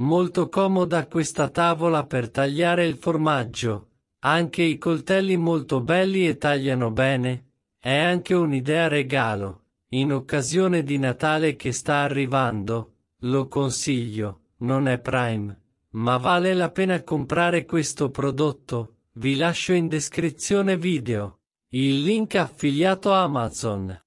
Molto comoda questa tavola per tagliare il formaggio. Anche i coltelli molto belli e tagliano bene. È anche un'idea regalo. In occasione di Natale che sta arrivando, lo consiglio, non è prime, ma vale la pena comprare questo prodotto. Vi lascio in descrizione video il link affiliato Amazon.